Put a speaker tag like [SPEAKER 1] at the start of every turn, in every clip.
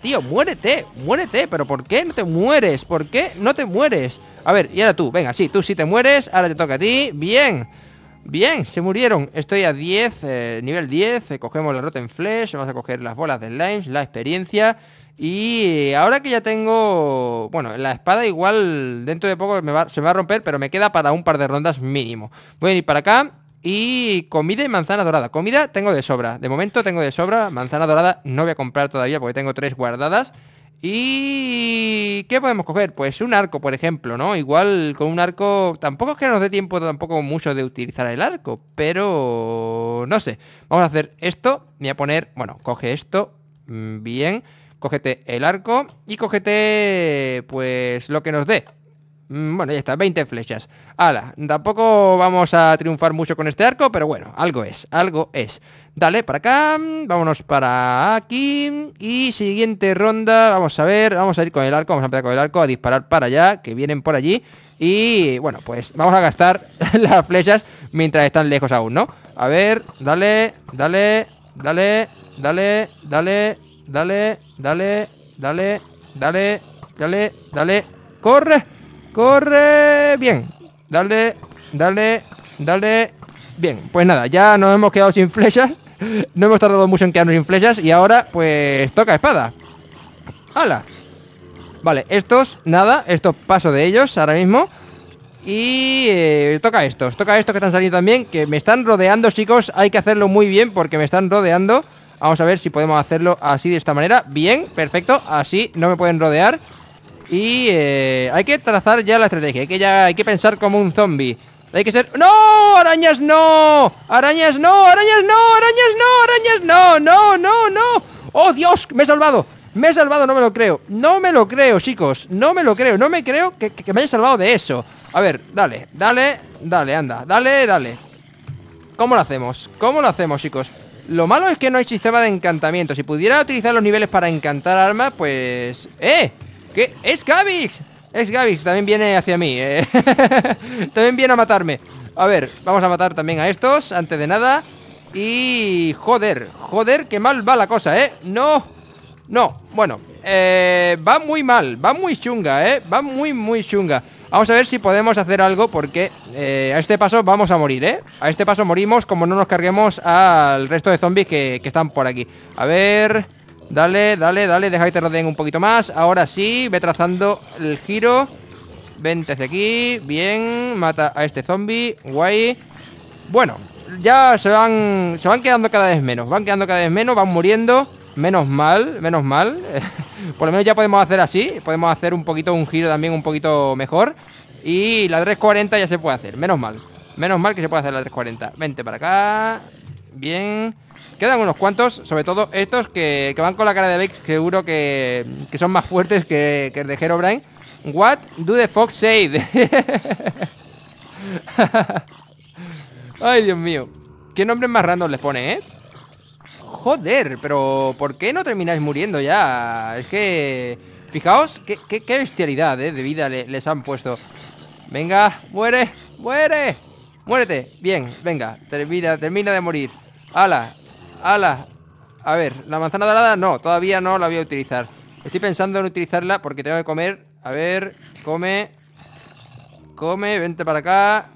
[SPEAKER 1] Tío, muérete, muérete Pero ¿por qué no te mueres? ¿Por qué no te mueres? A ver, y ahora tú, venga, sí, tú sí te mueres Ahora te toca a ti, bien Bien, se murieron, estoy a 10 eh, Nivel 10, eh, cogemos la rota en flesh Vamos a coger las bolas de slimes, la experiencia y eh, ahora que ya tengo, bueno, la espada igual dentro de poco se va a romper, pero me queda para un par de rondas mínimo. Voy a ir para acá y comida y manzana dorada. Comida tengo de sobra. De momento tengo de sobra. Manzana dorada no voy a comprar todavía porque tengo tres guardadas. ¿Y qué podemos coger? Pues un arco, por ejemplo, ¿no? Igual con un arco... Tampoco es que nos dé tiempo tampoco mucho de utilizar el arco, pero... No sé. Vamos a hacer esto. Me voy a poner... Bueno, coge esto. Mm, bien. Cógete el arco y cógete pues lo que nos dé. Mm, bueno, ya está, 20 flechas. Ala, tampoco vamos a triunfar mucho con este arco, pero bueno, algo es, algo es. Dale, para acá, mm, vámonos para aquí. Mm, y siguiente ronda, vamos a ver, vamos a ir con el arco, vamos a empezar con el arco, a disparar para allá, que vienen por allí. Y bueno, pues vamos a gastar las flechas mientras están lejos aún, ¿no? A ver, dale, dale, dale, dale, dale, dale, dale, dale, dale, dale, dale. ¡Corre! ¡Corre! Bien. Dale, dale, dale. Bien, pues nada, ya nos hemos quedado sin flechas. No hemos tardado mucho en quedarnos sin flechas y ahora pues toca espada. ¡Hala! Vale, estos, nada, estos paso de ellos ahora mismo. Y eh, toca estos, toca estos que están saliendo también, que me están rodeando, chicos. Hay que hacerlo muy bien porque me están rodeando. Vamos a ver si podemos hacerlo así de esta manera Bien, perfecto, así no me pueden rodear Y eh, hay que trazar ya la estrategia Hay que, ya, hay que pensar como un zombie hay que ser... ¡No! ¡Arañas no! ¡Arañas no! ¡Arañas no! ¡Arañas no! ¡Arañas no! ¡No! ¡No! ¡No! ¡Oh, Dios! ¡Me he salvado! ¡Me he salvado! No me lo creo. No me lo creo, chicos. No me lo creo. No me creo que, me haya salvado de eso. A ver, dale. Dale. Dale, anda. Dale, dale. ¿Cómo lo hacemos? ¿Cómo lo hacemos, chicos? Lo malo es que no hay sistema de encantamiento. Si pudiera utilizar los niveles para encantar armas, pues... ¡Eh! ¿Qué? ¡Es Gavix! Es Gavix, también viene hacia mí. Eh. también viene a matarme. A ver, vamos a matar también a estos, antes de nada. Y... Joder, joder, que mal va la cosa, ¿eh? No, no, bueno. Eh, va muy mal, va muy chunga, ¿eh? Va muy, muy chunga. Vamos a ver si podemos hacer algo porque eh, a este paso vamos a morir, ¿eh? A este paso morimos como no nos carguemos al resto de zombies que, están por aquí. A ver... Dale, dale, dale, deja que te rodeen un poquito más. Ahora sí, ve trazando el giro. Vente hacia aquí. Bien, mata a este zombie. Guay. Bueno, ya se van, se van quedando cada vez menos. Van quedando cada vez menos, van muriendo. Menos mal, menos mal Por lo menos ya podemos hacer así Podemos hacer un poquito, un giro también un poquito mejor Y la 340 ya se puede hacer Menos mal, menos mal que se puede hacer la 340 Vente para acá Bien Quedan unos cuantos, sobre todo estos que, van con la cara de Bex Seguro que, son más fuertes que, que el de Herobrine What do the fox say? Ay, Dios mío Qué nombres más random les pone, ¿eh? Joder, pero ¿por qué no termináis muriendo ya? Es que... Fijaos qué, bestialidad eh, de vida les han puesto. Venga, muere, muere. Muérete. Bien, venga. Termina, termina de morir. Ala, ala. A ver, la manzana dorada no, todavía no la voy a utilizar. Estoy pensando en utilizarla porque tengo que comer. A ver, come. Come, vente para acá.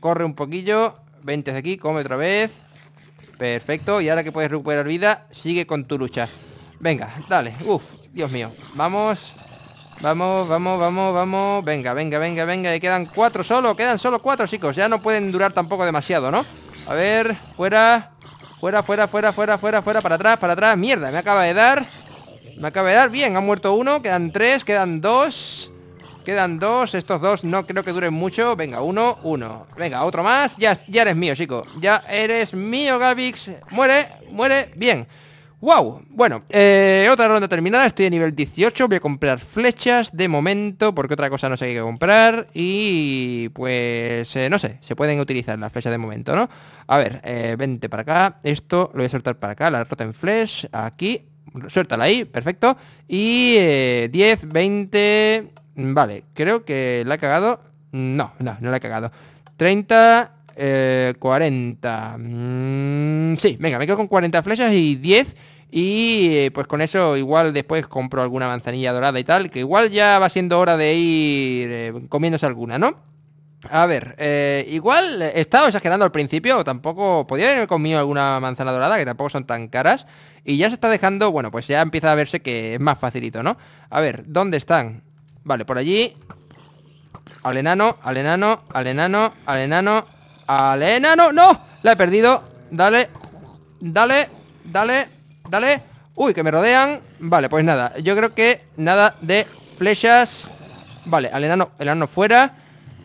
[SPEAKER 1] Corre un poquillo. Vente de aquí, come otra vez. Perfecto, y ahora que puedes recuperar vida, sigue con tu lucha. Venga, dale, uff, Dios mío. Vamos, vamos, vamos, vamos, vamos. Venga, venga, venga, venga, y quedan cuatro solo, quedan solo cuatro, chicos. Ya no pueden durar tampoco demasiado, ¿no? A ver, fuera, fuera, fuera, fuera, fuera, fuera, fuera, para atrás, para atrás. Mierda, me acaba de dar. Me acaba de dar, bien, ha muerto uno, quedan tres, quedan dos Quedan dos, estos dos no creo que duren mucho Venga, uno, uno Venga, otro más, ya, ya eres mío, chico Ya eres mío, Gavix Muere, muere, bien Wow, bueno, eh, otra ronda terminada Estoy a nivel 18, voy a comprar flechas De momento, porque otra cosa no sé qué comprar Y pues eh, No sé, se pueden utilizar las flechas de momento, ¿no? A ver, eh, para acá Esto lo voy a soltar para acá, la rota en flash Aquí, suéltala ahí, perfecto Y 10, eh, 20 Vale, creo que la he cagado. No, no, no la he cagado. 30, 40. Eh, mm, sí, venga, me quedo con 40 flechas y 10. Y eh, pues con eso igual después compro alguna manzanilla dorada y tal, que igual ya va siendo hora de ir eh, comiéndose alguna, ¿no? A ver, igual estaba exagerando al principio, tampoco podía haber comido alguna manzana dorada, que tampoco son tan caras. Y ya se está dejando, bueno, pues ya empieza a verse que es más facilito, ¿no? A ver, ¿dónde están? Vale, por allí Al enano, al enano, al enano, al enano Al enano, ¡no! La he perdido Dale, dale, dale, dale Uy, que me rodean Vale, pues nada, yo creo que nada de flechas Vale, al enano, el enano fuera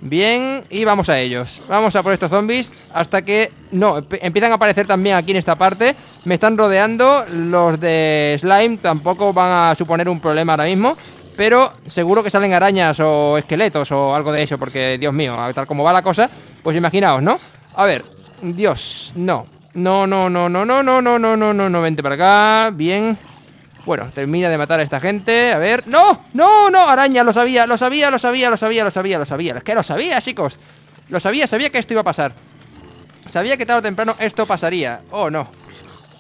[SPEAKER 1] Bien, y vamos a ellos Vamos a por estos zombies hasta que... No, empiezan a aparecer también aquí en esta parte Me están rodeando Los de slime tampoco van a suponer un problema ahora mismo pero seguro que salen arañas o esqueletos o algo de eso, porque, Dios mío, tal como va la cosa, pues imaginaos, ¿no? A ver, Dios, no. No, no, no, no, no, no, no, no, no, no, no, vente para acá, bien. Bueno, termina de matar a esta gente, a ver... ¡No! ¡No, no! Araña, lo sabía, lo sabía, lo sabía, lo sabía, lo sabía, lo sabía. Es que lo sabía, chicos. Lo sabía, sabía que esto iba a pasar. Sabía que tarde o temprano esto pasaría. Oh, no.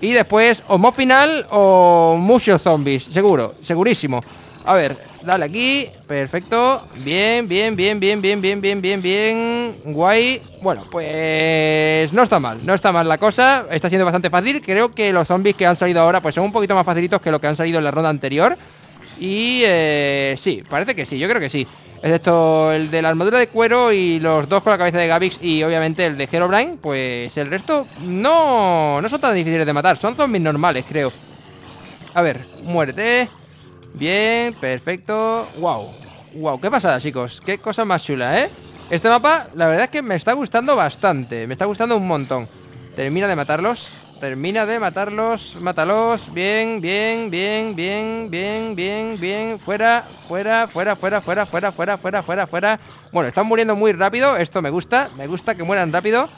[SPEAKER 1] Y después, o final o muchos zombies, seguro, segurísimo. A ver, dale aquí, perfecto. Bien, bien, bien, bien, bien, bien, bien, bien, bien. Guay. Bueno, pues no está mal, no está mal la cosa. Está siendo bastante fácil. Creo que los zombies que han salido ahora pues son un poquito más facilitos que lo que han salido en la ronda anterior. Y eh, sí, parece que sí, yo creo que sí esto el de la armadura de cuero y los dos con la cabeza de Gavix y obviamente el de Herobrine, pues el resto no, no son tan difíciles de matar, son zombies normales, creo. A ver, muerte. Bien, perfecto. Wow, wow, qué pasada, chicos. Qué cosa más chula, ¿eh? Este mapa, la verdad es que me está gustando bastante, me está gustando un montón. Termina de matarlos. Termina de matarlos, mátalos. Bien, bien, bien, bien, bien, bien, bien. Fuera, fuera, fuera, fuera, fuera, fuera, fuera, fuera, fuera, fuera. Bueno, están muriendo muy rápido. Esto me gusta. Me gusta que mueran rápido.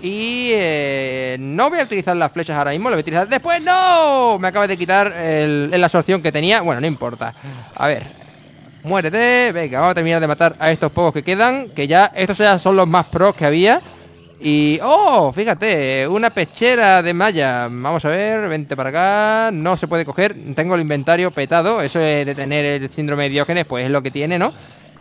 [SPEAKER 1] Y eh, no voy a utilizar las flechas ahora mismo, lo voy a utilizar después. ¡No! Me acaba de quitar la absorción que tenía. Bueno, no importa. A ver. Muérete. Venga, vamos a terminar de matar a estos pocos que quedan. Que ya, estos ya son los más pros que había. Y, oh, fíjate, una pechera de malla. Vamos a ver, vente para acá. No se puede coger. Tengo el inventario petado. Eso es de tener el síndrome de Diógenes, pues es lo que tiene, ¿no?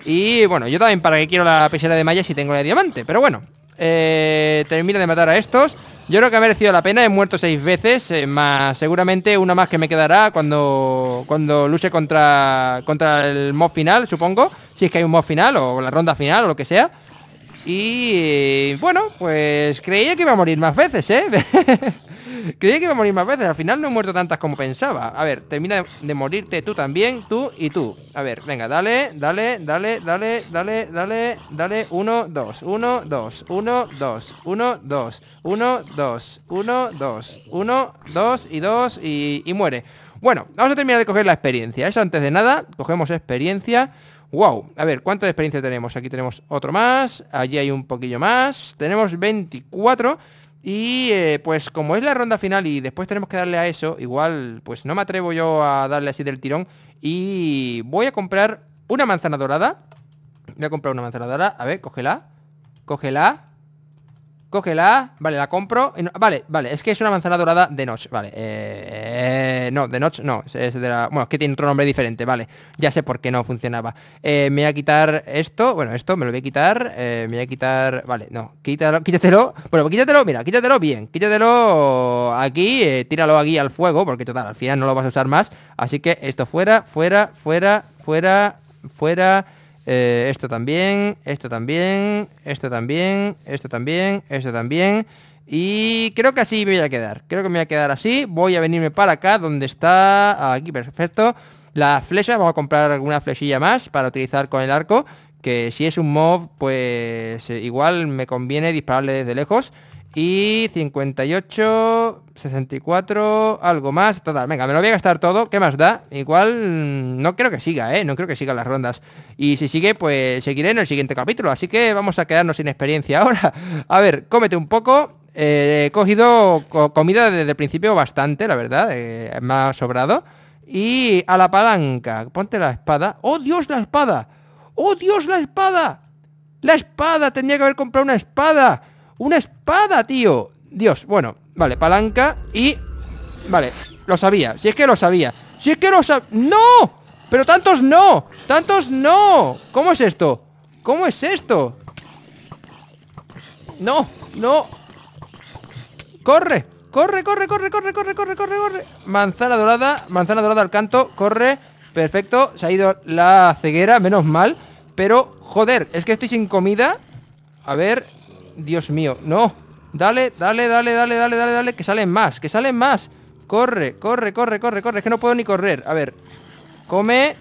[SPEAKER 1] Y bueno, yo también para qué quiero la pechera de malla si tengo la de diamante. Pero bueno, eh, termino de matar a estos. Yo creo que ha merecido la pena. He muerto seis veces, eh, más seguramente una más que me quedará cuando, cuando luche contra, contra el mob final, supongo. Si es que hay un mob final o la ronda final o lo que sea. Y eh, bueno, pues creía que iba a morir más veces, ¿eh? creía que iba a morir más veces. Al final no he muerto tantas como pensaba. A ver, termina de morirte tú también, tú y tú. A ver, venga, dale, dale, dale, dale, dale, dale, dale. Uno, dos, uno, dos, uno, dos, uno, dos, uno, dos, uno, dos, uno, dos y dos y, y muere. Bueno, vamos a terminar de coger la experiencia. Eso antes de nada, cogemos experiencia. Wow, a ver, ¿cuánta experiencia tenemos? Aquí tenemos otro más, allí hay un poquillo más, tenemos 24 y eh, pues como es la ronda final y después tenemos que darle a eso, igual pues no me atrevo yo a darle así del tirón y voy a comprar una manzana dorada. Voy a comprar una manzana dorada, a ver, cógela, cógela, Cógela, vale, la compro Vale, vale, es que es una manzana dorada de noche, Vale, eh, no, de noche, no es de la, Bueno, es que tiene otro nombre diferente, vale Ya sé por qué no funcionaba eh, Me voy a quitar esto, bueno, esto me lo voy a quitar eh, Me voy a quitar, vale, no quítalo, Quítatelo, bueno, quítatelo, mira, quítatelo bien Quítatelo aquí Tíralo aquí al fuego, porque total, al final no lo vas a usar más Así que esto fuera, fuera, fuera Fuera, fuera esto también, esto también, esto también, esto también, esto también. Y creo que así me voy a quedar. Creo que me voy a quedar así. Voy a venirme para acá, donde está... Aquí, perfecto. La flecha, vamos a comprar alguna flechilla más para utilizar con el arco. Que si es un mob, pues igual me conviene dispararle desde lejos. Y 58, 64, algo más. Total, venga, me lo voy a gastar todo. ¿Qué más da? Igual mm, no creo que siga, ¿eh? No creo que sigan las rondas. Y si sigue, pues seguiré en el siguiente capítulo. Así que vamos a quedarnos sin experiencia ahora. A ver, cómete un poco. Eh, he cogido comida desde el principio bastante, la verdad. Eh, me ha sobrado. Y a la palanca. Ponte la espada. ¡Oh, Dios, la espada! ¡Oh, Dios, la espada! ¡La espada! Tenía que haber comprado una espada. ¡Una espada, tío! Dios, bueno, vale, palanca y... Vale, lo sabía, si es que lo sabía Si es que lo sabía... ¡No! Pero tantos no, tantos no ¿Cómo es esto? ¿Cómo es esto? No, no Corre, corre, corre, corre, corre, corre, corre, corre, corre Manzana dorada, manzana dorada al canto Corre, perfecto Se ha ido la ceguera, menos mal Pero, joder, es que estoy sin comida A ver, Dios mío, no. Dale, dale, dale, dale, dale, dale, dale. Que salen más, que salen más. Corre, corre, corre, corre, corre. Es que no puedo ni correr. A ver. Come.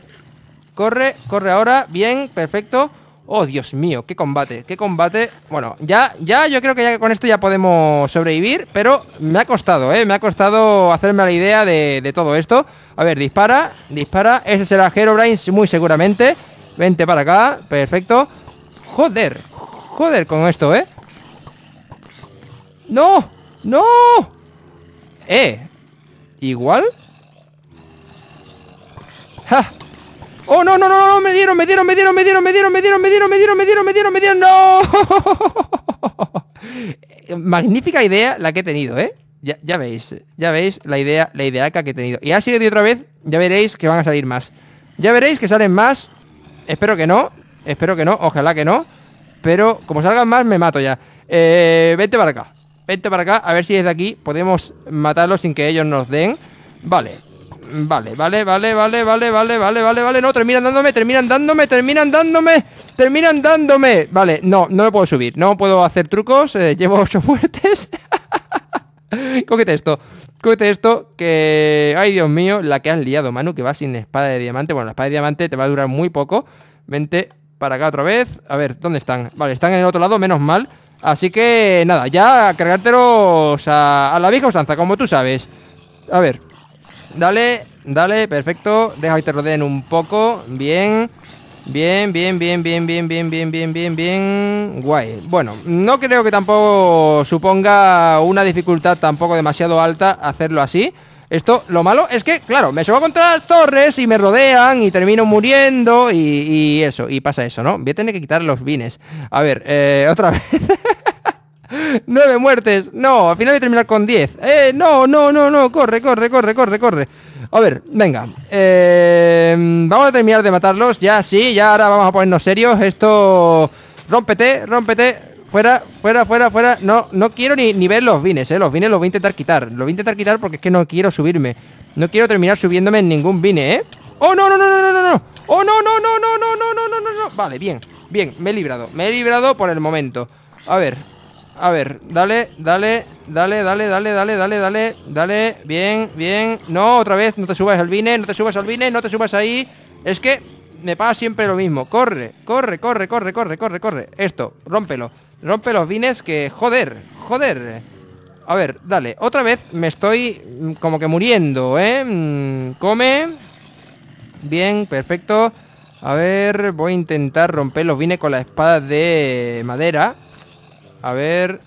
[SPEAKER 1] Corre, corre ahora. Bien, perfecto. Oh, Dios mío, qué combate, qué combate. Bueno, ya, ya, yo creo que ya con esto ya podemos sobrevivir, pero me ha costado, ¿eh? Me ha costado hacerme la idea de, todo esto. A ver, dispara, dispara. Ese será Herobrine muy seguramente. Vente para acá, perfecto. Joder, joder con esto, ¿eh? ¡No! ¡No! ¡Eh! ¿Igual? ¡Ja! ¡Oh, no, no, no, no! ¡Me dieron, me dieron, me dieron, me dieron, me dieron, me dieron, me dieron, me dieron, me dieron, me dieron, me dieron! ¡No! Magnífica idea la que he tenido, ¿eh? Ya, veis, ya veis la idea, la idea que he tenido. Y así de otra vez, ya veréis que van a salir más. Ya veréis que salen más. Espero que no, espero que no, ojalá que no. Pero como salgan más, me mato ya. Eh, vete para acá. Vente para acá, a ver si desde aquí podemos matarlos sin que ellos nos den. Vale, Vale, vale, vale, vale, vale, vale, vale, vale, vale. No, terminan dándome, terminan dándome, terminan dándome, terminan dándome. Vale, no, no me puedo subir. No puedo hacer trucos. Eh, llevo ocho muertes. Cógete esto. Cógete esto que... Ay, Dios mío, la que has liado, Manu, que va sin espada de diamante. Bueno, la espada de diamante te va a durar muy poco. Vente para acá otra vez. A ver, ¿dónde están? Vale, están en el otro lado, menos mal. Así que nada, ya cargártelos a, la vieja usanza, como tú sabes. A ver. Dale, dale, perfecto. Deja que te rodeen un poco. Bien. Bien, bien, bien, bien, bien, bien, bien, bien, bien, bien. Guay. Bueno, no creo que tampoco suponga una dificultad tampoco demasiado alta hacerlo así. Esto, lo malo es que, claro, me subo contra las torres y me rodean y termino muriendo y, eso, y pasa eso, ¿no? Voy a tener que quitar los vines A ver, eh, otra vez. Nueve muertes. No, al final voy a terminar con diez. Eh, no, no, no, no. Corre, corre, corre, corre, corre. A ver, venga. Eh, vamos a terminar de matarlos. Ya sí, ya ahora vamos a ponernos serios. Esto... Rómpete, rómpete fuera, fuera, fuera, fuera. No, no quiero ni, ni ver los vines, ¿eh? Los vines los voy a intentar quitar. Los voy a intentar quitar porque es que no quiero subirme. No quiero terminar subiéndome en ningún vine, ¿eh? ¡Oh, no, no, no, no, no, no! ¡Oh, no, no, no, no, no, no, no, no, no, no! Vale, bien, bien, me he librado. Me he librado por el momento. A ver, a ver, dale, dale, dale, dale, dale, dale, dale, dale, dale. Bien, bien. No, otra vez, no te subas al vine, no te subas al vine, no te subas ahí. Es que me pasa siempre lo mismo. Corre, corre, corre, corre, corre, corre, corre. Esto, rómpelo. Rompe los vines que... Joder, joder. A ver, dale. Otra vez me estoy como que muriendo, ¿eh? Come. Bien, perfecto. A ver, voy a intentar romper los vines con la espada de madera. A ver.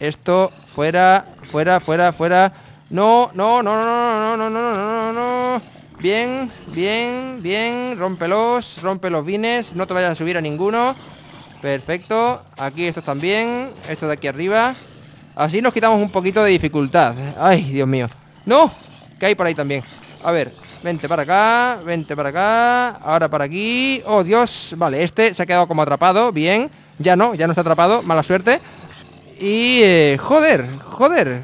[SPEAKER 1] Esto, fuera, fuera, fuera, fuera. No, no, no, no, no, no, no, no, no, no. Bien, bien, bien. Rómpelos, rompe los vines. No te vayas a subir a ninguno. Perfecto, aquí estos también Esto de aquí arriba Así nos quitamos un poquito de dificultad Ay, Dios mío ¡No! Que hay por ahí también? A ver, vente para acá Vente para acá Ahora para aquí ¡Oh, Dios! Vale, este se ha quedado como atrapado Bien Ya no, ya no está atrapado Mala suerte Y... Eh, joder, joder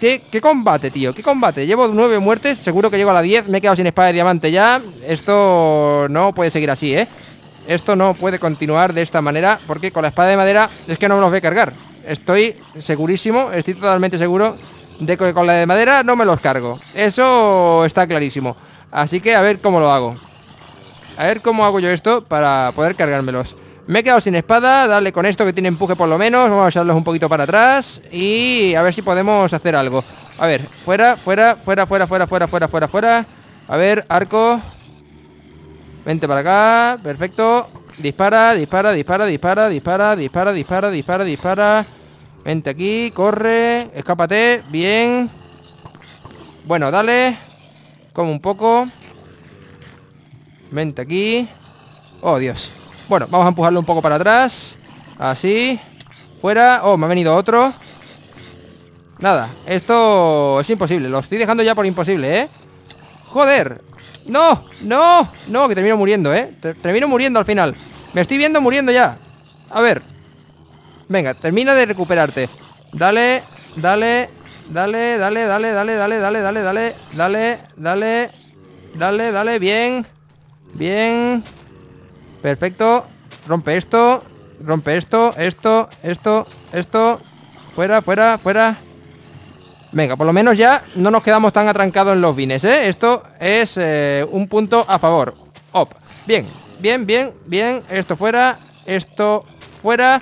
[SPEAKER 1] ¿Qué, combate, tío? ¿Qué combate? Llevo nueve muertes Seguro que llego a la 10 Me he quedado sin espada de diamante ya Esto no puede seguir así, ¿eh? Esto no puede continuar de esta manera porque con la espada de madera es que no me los voy a cargar. Estoy segurísimo, estoy totalmente seguro de que con la de madera no me los cargo. Eso está clarísimo. Así que a ver cómo lo hago. A ver cómo hago yo esto para poder cargármelos. Me he quedado sin espada, darle con esto que tiene empuje por lo menos. Vamos a echarlos un poquito para atrás y a ver si podemos hacer algo. A ver, fuera, fuera, fuera, fuera, fuera, fuera, fuera, fuera, fuera. A ver, arco. Vente para acá, perfecto Dispara, dispara, dispara, dispara, dispara, dispara, dispara, dispara, dispara Vente aquí, corre Escápate, bien Bueno, dale Como un poco Vente aquí Oh, Dios Bueno, vamos a empujarlo un poco para atrás Así Fuera Oh, me ha venido otro Nada, esto es imposible Lo estoy dejando ya por imposible, ¿eh? Joder ¡No! ¡No! No, que termino muriendo, ¿eh? Termino muriendo al final Me estoy viendo muriendo ya A ver Venga, termina de recuperarte Dale, dale Dale, dale, dale, dale, dale, dale, dale, dale Dale, dale Dale, dale, bien Bien Perfecto Rompe esto Rompe esto, esto, esto, esto Fuera, fuera, fuera Venga, por lo menos ya no nos quedamos tan atrancados en los vines, ¿eh? Esto es eh, un punto a favor. Op. Bien, bien, bien, bien. Esto fuera, esto fuera.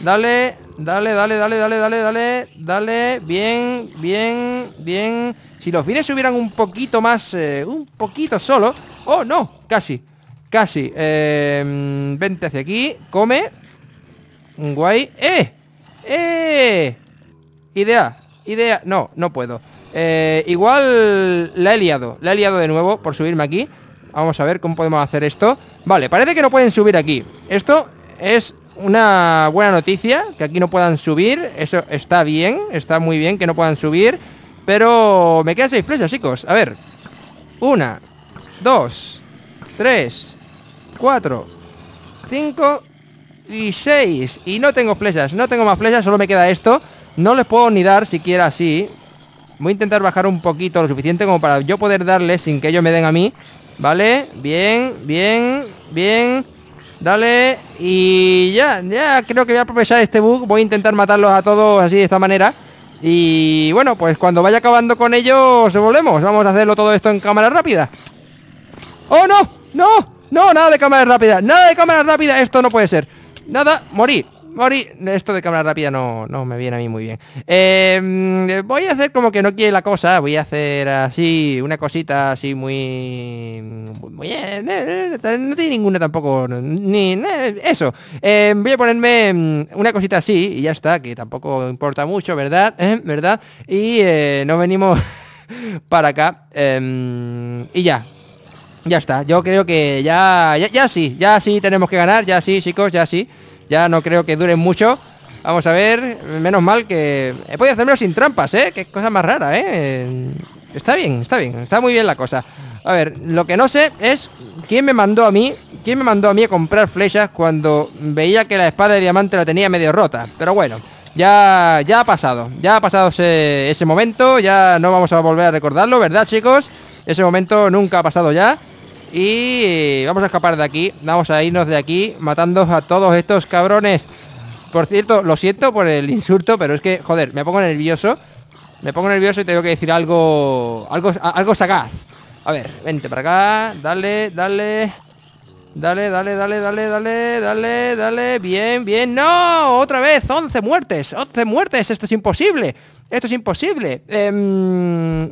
[SPEAKER 1] Dale, dale, dale, dale, dale, dale, dale. Dale, bien, bien, bien. Si los vines subieran un poquito más, eh, un poquito solo. Oh, no, casi, casi. Eh, vente hacia aquí, come. Guay. ¡Eh! ¡Eh! Idea, idea... No, no puedo. Eh, igual la he liado. La he liado de nuevo por subirme aquí. Vamos a ver cómo podemos hacer esto. Vale, parece que no pueden subir aquí. Esto es una buena noticia, que aquí no puedan subir. Eso está bien, está muy bien que no puedan subir. Pero me quedan seis flechas, chicos. A ver. Una, dos, tres, cuatro, cinco y seis. Y no tengo flechas, no tengo más flechas, solo me queda esto. No les puedo ni dar siquiera así. Voy a intentar bajar un poquito, lo suficiente como para yo poder darles sin que ellos me den a mí. ¿Vale? Bien, bien, bien. Dale. Y ya, ya creo que voy a aprovechar este bug. Voy a intentar matarlos a todos así de esta manera. Y bueno, pues cuando vaya acabando con ellos, volvemos. Vamos a hacerlo todo esto en cámara rápida. ¡Oh, no! ¡No! ¡No! Nada de cámara rápida. Nada de cámara rápida. Esto no puede ser. Nada. Morí. Mori, esto de cámara rápida no, no me viene a mí muy bien. Em, voy a hacer como que no quiere la cosa, voy a hacer así, una cosita así muy... muy bien eh, eh, no tiene ninguna tampoco, ni eh, eso. Em, voy a ponerme em, una cosita así y ya está, que tampoco importa mucho, ¿verdad? ¿Verdad? Y nos venimos para acá y ya. Ya está, yo creo que ya, ya sí, ya sí tenemos que ganar, ya sí, chicos, ya sí ya no creo que dure mucho. Vamos a ver, menos mal que he podido hacérmelo sin trampas, ¿eh? Qué cosa más rara, ¿eh? Está bien, está bien, está muy bien la cosa. A ver, lo que no sé es quién me mandó a mí, quién me mandó a mí a comprar flechas cuando veía que la espada de diamante la tenía medio rota. Pero bueno, ya, ya ha pasado, ya ha pasado ese momento, ya no vamos a volver a recordarlo, ¿verdad chicos? Ese momento nunca ha pasado ya. Y eh, vamos a escapar de aquí. Vamos a irnos de aquí matando a todos estos cabrones. Por cierto, lo siento por el insulto, pero es que, joder, me pongo nervioso. Me pongo nervioso y tengo que decir algo. Algo, algo sagaz. A ver, vente para acá. Dale, dale. Dale, dale, dale, dale, dale, dale, dale. Bien, bien. ¡No! Otra vez, 11 muertes. 11 muertes. Esto es imposible. Esto es imposible. Em,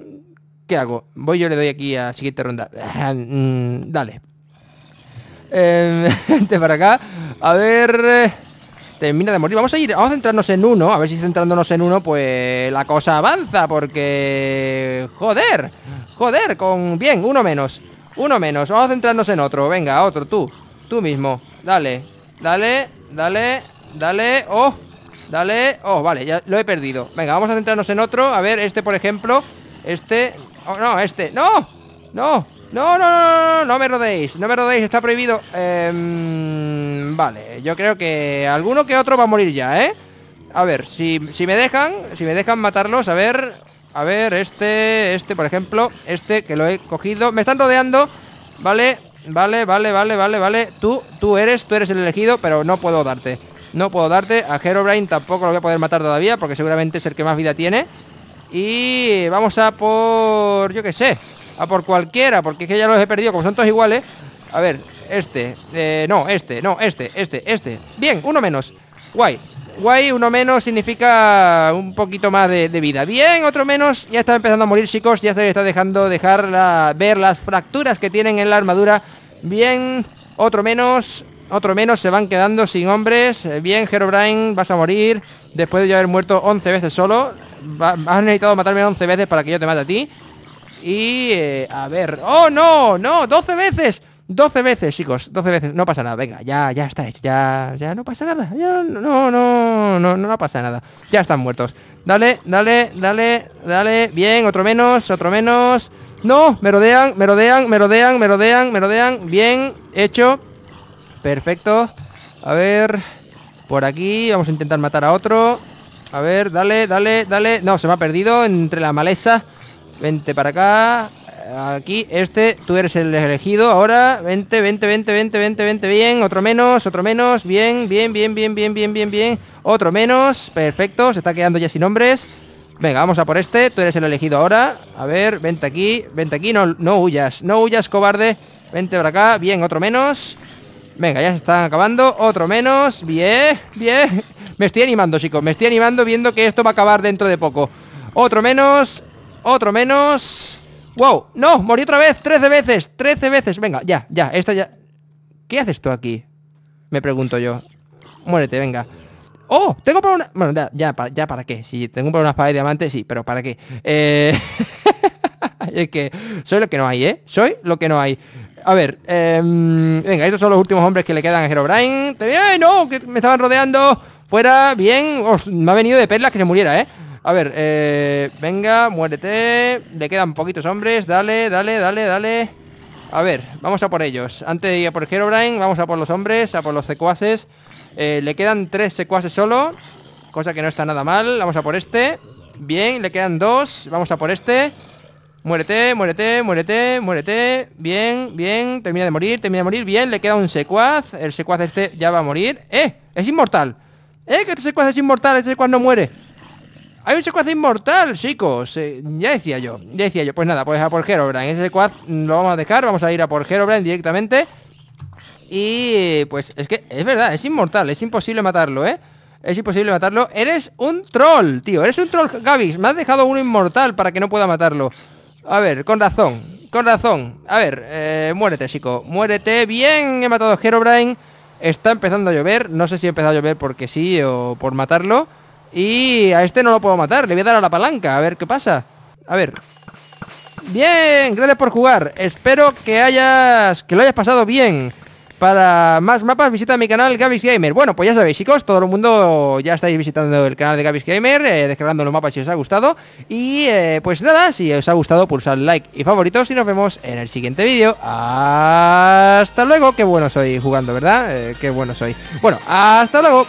[SPEAKER 1] ¿Qué hago? Voy yo le doy aquí a siguiente ronda. Ah, mm, dale. Eh, para acá. A ver. Eh, termina de morir. Vamos a ir. Vamos a centrarnos en uno. A ver si centrándonos en uno, pues la cosa avanza. Porque. Joder. Joder, con. Bien, uno menos. Uno menos. Vamos a centrarnos en otro. Venga, otro, tú. Tú mismo. Dale. Dale. Dale. Dale. Oh. Dale. Oh, vale, ya lo he perdido. Venga, vamos a centrarnos en otro. A ver, este, por ejemplo. Este. Oh, no, este. ¡No! ¡No! ¡No, no, no, no! me rodeéis! No me rodeéis! está prohibido. Em, vale, yo creo que alguno que otro va a morir ya, ¿eh? A ver, si, si me dejan, si me dejan matarlos, a ver... A ver, este, este, por ejemplo, este que lo he cogido. Me están rodeando. Vale, vale, vale, vale, vale, vale. Tú, tú eres, tú eres el elegido, pero no puedo darte. No puedo darte. A Herobrine tampoco lo voy a poder matar todavía, porque seguramente es el que más vida tiene. Y vamos a por... Yo qué sé. A por cualquiera, porque es que ya los he perdido. Como son todos iguales. A ver, este. Eh, no, este. No, este. Este. Este. Bien, uno menos. Guay. Guay, uno menos significa un poquito más de, vida. Bien, otro menos. Ya está empezando a morir, chicos. Ya se está dejando dejar ver las fracturas que tienen en la armadura. Bien, otro menos. Otro menos. Se van quedando sin hombres. Eh, bien, Herobrine, vas a morir. Después de yo haber muerto 11 veces solo Has necesitado matarme 11 veces para que yo te mate a ti Y... Eh, a ver... ¡Oh, no! ¡No! ¡12 veces! 12 veces, chicos, 12 veces, no pasa nada, venga, ya, ya está hecho, ya, ya no pasa nada, ya, no, no, no, no pasa nada, ya están muertos. Dale, dale, dale, dale, bien, otro menos, otro menos, no, me rodean, me rodean, me rodean, me rodean, me rodean, bien, hecho, perfecto, a ver, por aquí, vamos a intentar matar a otro. A ver, dale, dale, dale. No, se me ha perdido entre la maleza. Vente para acá. Aquí, este, tú eres el elegido ahora. Vente, vente, vente, vente, vente, vente. Bien, otro menos, otro menos. Bien, bien, bien, bien, bien, bien, bien, bien. Otro menos. Perfecto, se está quedando ya sin hombres. Venga, vamos a por este. Tú eres el elegido ahora. A ver, vente aquí, vente aquí. No, no huyas, no huyas, cobarde. Vente para acá. Bien, otro menos. Venga, ya se está acabando. Otro menos. Bien, bien. Me estoy animando, chicos. Me estoy animando viendo que esto va a acabar dentro de poco. Otro menos. Otro menos. ¡Wow! ¡No! ¡Morí otra vez! ¡13 veces! ¡13 veces! Venga, ya, ya. ya... ¿Qué haces tú aquí? Me pregunto yo. Muérete, venga. ¡Oh! Tengo para una... Bueno, ya, ya, para, qué. Si tengo para unas espada de diamante, sí, pero ¿para qué? Eh, es que soy lo que no hay, ¿eh? Soy lo que no hay. A ver, em, venga, estos son los últimos hombres que le quedan a Te ¡Ay, no! Que me estaban rodeando. Fuera, bien. me ha venido de perlas que se muriera, ¿eh? A ver, eh, venga, muérete. Le quedan poquitos hombres. Dale, dale, dale, dale. A ver, vamos a por ellos. Antes de ir a por Herobrine, vamos a por los hombres, a por los secuaces. Eh, le quedan tres secuaces solo. Cosa que no está nada mal. Vamos a por este. Bien, le quedan dos. Vamos a por este. Muérete, muérete, muérete, muérete. Bien, bien. Termina de morir, termina de morir. Bien, le queda un secuaz. El secuaz este ya va a morir. ¡Eh! Es inmortal. ¡Eh! Que este secuaz es inmortal. Este secuaz no muere. Hay un secuaz inmortal, chicos. Eh, ya decía yo, ya decía yo. Pues nada, pues a por Herobrine Ese secuaz lo vamos a dejar. Vamos a ir a por Herobrine directamente. Y pues es que es verdad, es inmortal. Es imposible matarlo, ¿eh? Es imposible matarlo. Eres un troll, tío. Eres un troll, Gavis. Me has dejado uno inmortal para que no pueda matarlo. A ver, con razón, con razón. A ver, eh, muérete, chico. Muérete. Bien, he matado a Brain. Está empezando a llover. No sé si ha empezado a llover porque sí o por matarlo. Y a este no lo puedo matar. Le voy a dar a la palanca. A ver qué pasa. A ver. Bien, gracias por jugar. Espero que hayas que lo hayas pasado bien. Para más mapas visita mi canal Gabi's Gamer. Bueno, pues ya sabéis chicos, todo el mundo ya estáis visitando el canal de Gabi's Gamer, eh, descargando los mapas si os ha gustado. Y eh, pues nada, si os ha gustado pulsad pues like y favoritos y nos vemos en el siguiente vídeo. Hasta luego, qué bueno soy jugando, ¿verdad? Eh, qué bueno soy. Bueno, hasta luego.